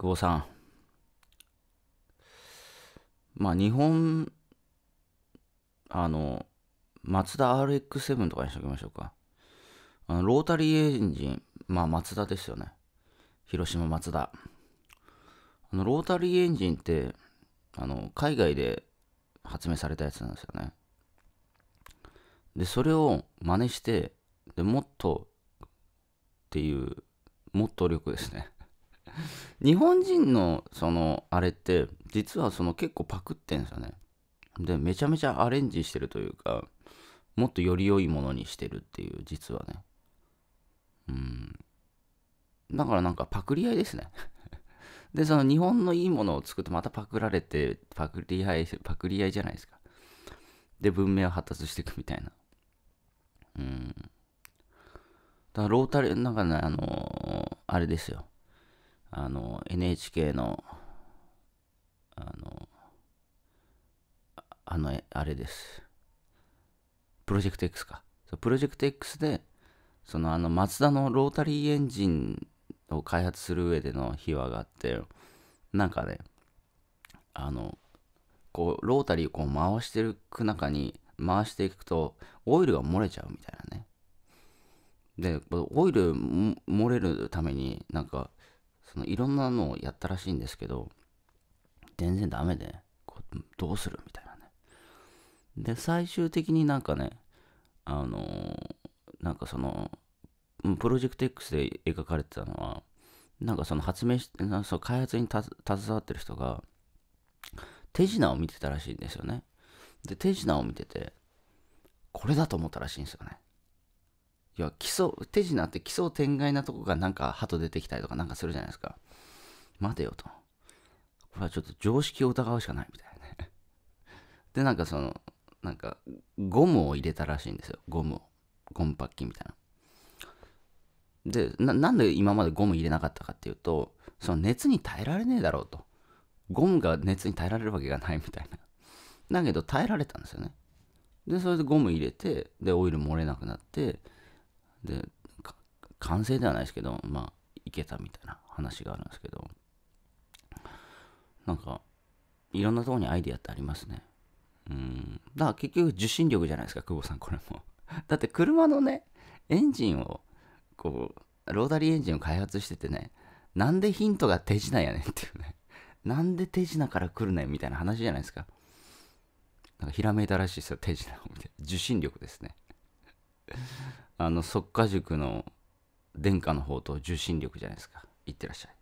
久保さん。まあ、日本、あの、マツダ RX7 とかにしときましょうか。あのロータリーエンジン、まあ、マツダですよね。広島マツダ。あの、ロータリーエンジンって、あの、海外で発明されたやつなんですよね。で、それを真似して、で、もっとっていう、もっと力ですね。日本人のそのあれって実はその結構パクってんですよねでめちゃめちゃアレンジしてるというかもっとより良いものにしてるっていう実はねうんだからなんかパクリ合いですね でその日本のいいものを作るとまたパクられてパクリ合いパクリ合いじゃないですかで文明を発達していくみたいなうんだからロータリーなんかねあのー、あれですよあの NHK のあのあのあれですプロジェクト X かそプロジェクト X でそのあのマツダのロータリーエンジンを開発する上での秘話があってなんかねあのこうロータリーをこう回してる中に回していくとオイルが漏れちゃうみたいなねでオイル漏れるためになんかそのいろんなのをやったらしいんですけど、全然ダメで、こうどうするみたいなね。で、最終的になんかね、あのー、なんかその、プロジェクト X で描かれてたのは、なんかその発明し、その開発に携わってる人が、手品を見てたらしいんですよね。で、手品を見てて、これだと思ったらしいんですよね。要は基礎手品って奇想天外なとこがなんか鳩出てきたりとかなんかするじゃないですか待てよとこれはちょっと常識を疑うしかないみたいなね でなんかそのなんかゴムを入れたらしいんですよゴムをゴムパッキンみたいなでなんで今までゴム入れなかったかっていうとその熱に耐えられねえだろうとゴムが熱に耐えられるわけがないみたいなだけど耐えられたんですよねでそれでゴム入れてでオイル漏れなくなってで、完成ではないですけど、まあ、いけたみたいな話があるんですけど、なんか、いろんなとこにアイディアってありますね。うん。だから結局受信力じゃないですか、久保さん、これも。だって車のね、エンジンを、こう、ロータリーエンジンを開発しててね、なんでヒントが手品やねんっていうね。なんで手品から来るねんみたいな話じゃないですか。なんかひらめいたらしいですよ、手品を見て。受信力ですね。あの、速家塾の殿下の方と受信力じゃないですか。いってらっしゃい。